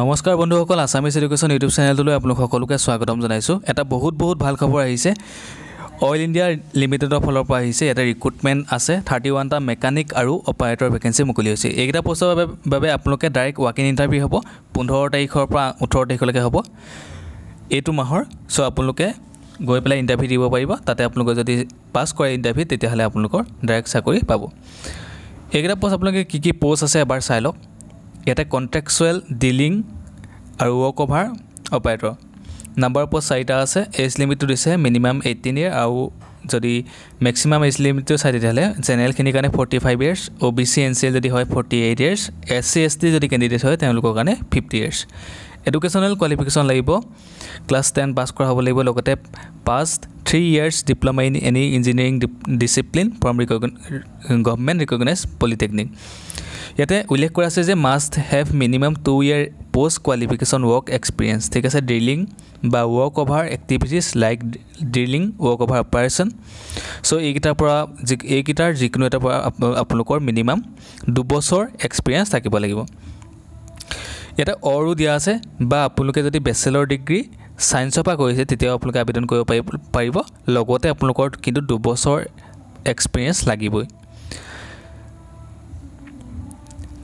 নমস্কাৰ বন্ধুসকল Assamese education YouTube চেনেলটোলৈ আপোনালোক সকলোকে স্বাগতম জনাইছোঁ এটা বহুত বহুত ভাল খবৰ আহিছে অইল ইণ্ডিয়া লিমিটেডৰ ফালৰ পৰা আহিছে ইয়াতে ৰিক্ৰুটমেণ্ট আছে থাৰ্টি ওৱানটা মেকানিক আৰু অপাৰেটৰ ভেকেঞ্চি মুকলি হৈছে এইকেইটা পোষ্টৰ বাবে বাবে আপোনালোকে ডাইৰেক্ট ৱাক ইন ইণ্টাৰভিউ হ'ব পোন্ধৰ তাৰিখৰ পৰা ওঠৰ তাৰিখলৈকে হ'ব এইটো মাহৰ চ' আপোনালোকে গৈ পেলাই ইণ্টাৰভিউ দিব পাৰিব তাতে আপোনালোকে যদি পাছ কৰে ইণ্টাৰভিউ তেতিয়াহ'লে আপোনালোকৰ ডাইৰেক্ট চাকৰি পাব এইকেইটা পোষ্ট আপোনালোকে কি কি পোষ্ট আছে এবাৰ চাই লওক ইয়াতে কণ্টেকচুৱেল ডিলিং আৰু ৱৰ্ক অভাৰ অপাৰেটৰ নাম্বাৰ ওপৰত চাৰিটা আছে এজ লিমিটটো দিছে মিনিমাম এইটিন ইয়েৰ আৰু যদি মেক্সিমাম এজ লিমিটটো চাই তেতিয়াহ'লে জেনেৰেলখিনিৰ কাৰণে forty five years O' B C N C L যদি হয় forty eight years S C S T যদি কেণ্ডিডেট হয় তেওঁলোকৰ কাৰণে ফিফটি ইয়েৰ্ছ এডুকেশ্যনেল কোৱালিফিকেশ্যন লাগিব ক্লাছ টেন পাছ কৰা হ'ব লাগিব লগতে passed three years diploma in any engineering discipline from ৰিকগ গভমেণ্ট ৰিকগনাইজ পলিটেকনিক ইয়াতে উল্লেখ কৰা আছে যে must have minimum two year post qualification work experience ঠিক আছে ড্ৰিলিং বা work over activities like drilling work over operation so' এইকেইটাৰ পৰা যি এইকেইটাৰ যিকোনো এটাৰ পৰা আপোনালোকৰ মিনিমাম দুবছৰ এক্সপিৰিয়েঞ্চ থাকিব লাগিব ইয়াতে অৰো দিয়া আছে বা আপোনালোকে যদি বেচেলৰ ডিগ্ৰী ছায়েন্সৰ পৰা কৰিছে তেতিয়াও আপোনালোকে আবেদন কৰিব পাৰিব লগতে আপোনালোকৰ কিন্তু দুবছৰ এক্সপিৰিয়েঞ্চ লাগিবই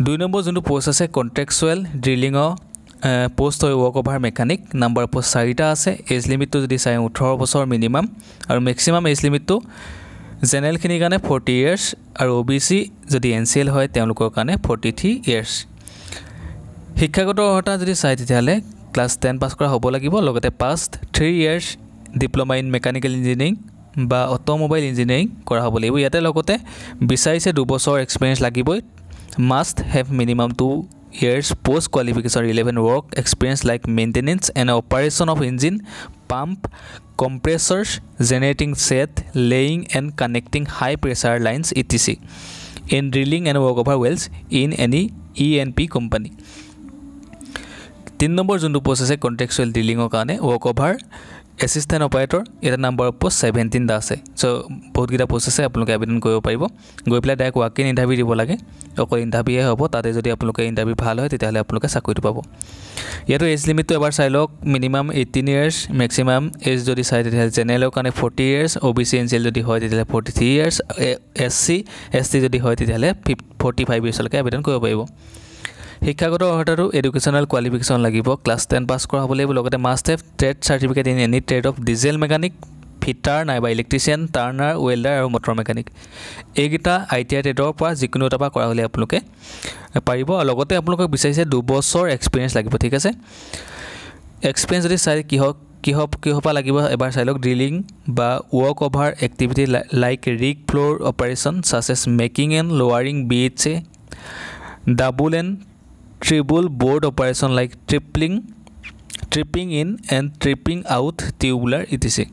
দুই নম্বৰ যোনটো পোষ্ট আছে কণ্ট্ৰেকচুৱেল ড্ৰিলিঙৰ পোষ্ট হয় work over mechanic number post চাৰিটা আছে এজ লিমিটটো যদি চাই ওঠৰ বছৰ মিনিমাম আৰু মেক্সিমাম এজ লিমিটটো জেনেৰেলখিনিৰ কাৰণে ফৰ্টি ইয়েৰ্ছ আৰু অ' বি চি যদি এন চি এল হয় তেওঁলোকৰ কাৰণে ফৰ্টি থ্ৰী ইয়েৰ্ছ শিক্ষাগত অৰ্হতা যদি চাই তেতিয়াহ'লে ক্লাছ টেন পাছ কৰা হ'ব লাগিব লগতে passed three years diploma in mechanical engineering বা অট'মোবাইল ইঞ্জিনিয়াৰিং কৰা হ'ব লাগিব ইয়াতে লগতে বিচাৰিছে দুবছৰ এক্সপেৰিয়েঞ্চ লাগিবই must have minimum two years post qualification relevant work experience like maintenance and operation of engine pump compressors generating set laying and connecting high pressure lines etc in drilling and workover wells in any enp company তিনি number যোনটো post আছে contractual ডিলিঙৰ কাৰণে work over assistant operator এটা number post ছেভেণ্টিনটা আছে so' বহুতকেইটা post আছে আপোনালোকে আবেদন কৰিব পাৰিব গৈ পেলাই ডাইৰেক্ট ৱাকিং ইণ্টাৰভিউ দিব লাগে অকল ইণ্টাৰভিউহে হ'ব তাতে যদি আপোনালোকে ইণ্টাৰভিউ ভাল হয় তেতিয়াহ'লে আপোনালোকে চাকৰিটো পাব ইয়াতো এজ লিমিটটো এবাৰ চাই লওক minimum eighteen years maximum age যদি চাই তেতিয়াহ'লে জেনেৰেলৰ কাৰণে forty years O' B C N C L যদি হয় তেতিয়াহ'লে forty three years S C S T যদি হয় তেতিয়াহ'লে ফিফ ফৰ্টি ফাইভ ইয়াৰ্ছলৈকে আবেদন কৰিব পাৰিব শিক্ষাগত অৰ্হতাটো এডুকেশ্যনেল কোৱালিফিকেশ্যন লাগিব ক্লাছ টেন পাছ কৰা হ'ব লাগিব লগতে must have trade certificate in any trade of diesel mechanic fitter নাইবা ইলেক্ট্ৰিচিয়ান টাৰ্ণাৰ ৱেল্ডাৰ আৰু মটৰ মেকানিক এইকেইটা আই টি আই ট্ৰেডৰ পৰা যিকোনো এটা পৰা কৰা হ'লে আপোনালোকে পাৰিব আৰু লগতে আপোনালোকক বিচাৰিছে দুবছৰ এক্সপিৰিয়েঞ্চ লাগিব ঠিক আছে এক্সপিৰিয়েঞ্চ যদি চাই কিহক কিহব কিহৰ পৰা লাগিব এবাৰ চাই লওক ড্ৰিলিং বা work over activity like rig floor operation চাচেছ making and lowering B H A double and triple board operation like tripling tripping in and tripping out tubular etc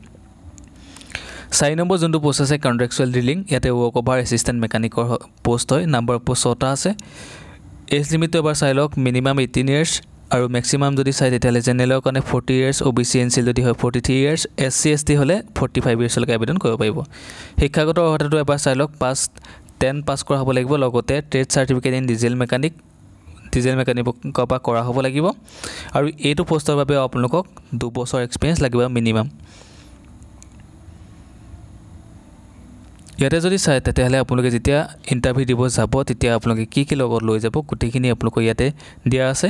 চাৰি নম্বৰ যোনটো পোষ্ট আছে কণ্ট্ৰেকচুৱেল ড্ৰিলিং ইয়াতে work over assistant মেকানিকৰ post হয় number post ছটা আছে age লিমিটটো এবাৰ চাই লওক মিনিমাম এইটিন ইয়াৰ্ছ আৰু মেক্সিমাম যদি চাই তেতিয়াহ'লে জেনেৰেলৰ কাৰণে forty years O' B C N C যদি হয় forty three years S C S T হ'লে ফৰ্টি ফাইভ ইয়াৰ্ছলৈকে আবেদন কৰিব পাৰিব শিক্ষাগত অৰ্হতাটো এবাৰ চাই লওক পাছ টেন পাছ কৰা হ'ব লাগিব লগতে trade certificate in diesel mechanic diesel মেকানিকৰ পৰা কৰা হ'ব লাগিব আৰু এইটো পোষ্টৰ বাবে আপোনালোকক দুবছৰ এক্সপেৰিয়েঞ্চ লাগিব মিনিমাম ইয়াতে যদি চায় তেতিয়াহ'লে আপোনালোকে যেতিয়া ইণ্টাৰভিউ দিব যাব তেতিয়া আপোনালোকে কি কি লগত লৈ যাব গোটেইখিনি আপোনালোকৰ ইয়াতে দিয়া আছে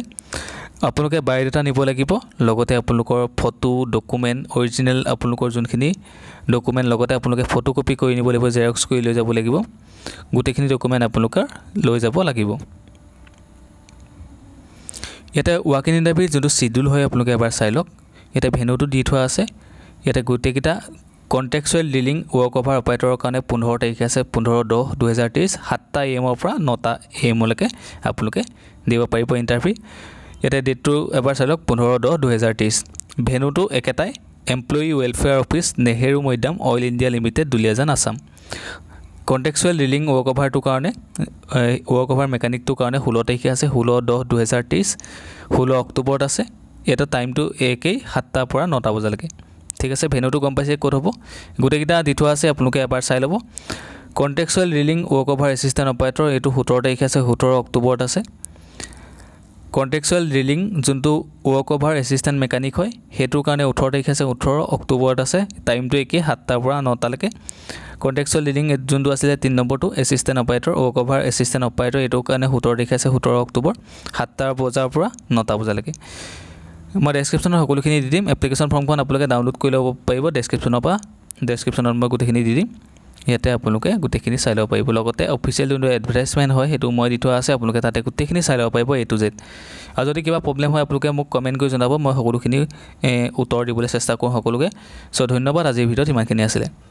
আপোনালোকে বায়'ডাটা নিব লাগিব লগতে আপোনালোকৰ ফটো ডকুমেণ্ট অৰিজিনেল আপোনালোকৰ যোনখিনি ডকুমেণ্ট লগতে আপোনালোকে ফটো কপি কৰি নিব লাগিব জেৰক্স কৰি লৈ যাব লাগিব গোটেইখিনি ডকুমেণ্ট আপোনালোকৰ লৈ যাব লাগিব ইয়াতে ৱাকিং ইণ্টাৰভিউ যোনটো শ্বিডিউল হয় আপোনালোকে এবাৰ চাই লওক ইয়াতে ভেনুটো দি থোৱা আছে ইয়াতে গোটেইকেইটা কণ্টেকচুৱেল ডিলিং ৱৰ্ক অভাৰ অপাৰেটৰৰ কাৰণে পোন্ধৰ তাৰিখে আছে পোন্ধৰ দহ দুহেজাৰ তেইছ সাতটা এ এমৰ পৰা নটা এ এমলৈকে আপোনালোকে দিব পাৰিব ইণ্টাৰভিউ ইয়াতে ডেটটো এবাৰ চাই লওক পোন্ধৰ দহ দুহেজাৰ তেইছ ভেনুটো একেটাই employee welfare office Nehru Maidam oil India limited Duliajan Assam contractual drilling work অভাৰটোৰ কাৰণে ৱৰ্ক অভাৰ মেকানিকটোৰ কাৰণে ষোল্ল তাৰিখে আছে ষোল্ল দহ দুহেজাৰ তেইছ ষোল্ল অক্টোবৰত আছে ইয়াতে টাইমটো একেই সাতটাৰ পৰা নটা বজালৈকে ঠিক আছে ভেনুটো গম পাইছে ক'ত হ'ব গোটেইকেইটা দি থোৱা আছে আপোনালোকে এবাৰ চাই ল'ব contractual drilling work over assistant operator এইটো সোতৰ তাৰিখে আছে সোতৰ অক্টোবৰত আছে কণ্টেক্সুৱেল ৰিলিং যোনটো ৱৰ্ক অভাৰ এচিষ্টেণ্ট মেকানিক হয় সেইটোৰ কাৰণে ওঠৰ তাৰিখে আছে ওঠৰ অক্টোবৰত আছে টাইমটো একেই সাতটাৰ পৰা নটালৈকে কণ্টেক্সুৱেল লিডিং যোনটো আছিলে তিনি নম্বৰটো assistant operator work over assistant operator এইটোৰ কাৰণে সোতৰ তাৰিখ আছে সোতৰ অক্টোবৰ সাতটা বজাৰ পৰা নটা বজালৈকে মই ডেছক্ৰিপশ্যনৰ সকলোখিনি দি দিম এপ্লিকেশ্যন ফৰ্মখন আপোনালোকে ডাউনলোড কৰি ল'ব পাৰিব ডেছক্ৰিপশ্যনৰ পৰা ডেছক্ৰিপশ্যনত মই গোটেইখিনি দি দিম ইয়াতে আপোনালোকে গোটেইখিনি চাই ল'ব পাৰিব লগতে অফিচিয়েল যোনটো এডভাৰটাইজমেণ্ট হয় সেইটো মই দি থোৱা আছে আপোনালোকে তাতে গোটেইখিনি চাই ল'ব পাৰিব এ টু জেড আৰু যদি কিবা প্ৰব্লেম হয় আপোনালোকে মোক কমেণ্ট কৰি জনাব মই সকলোখিনি উত্তৰ দিবলৈ চেষ্টা কৰোঁ সকলোকে চ' ধন্যবাদ আজিৰ ভিডিঅ'ত ইমানখিনি আছিলে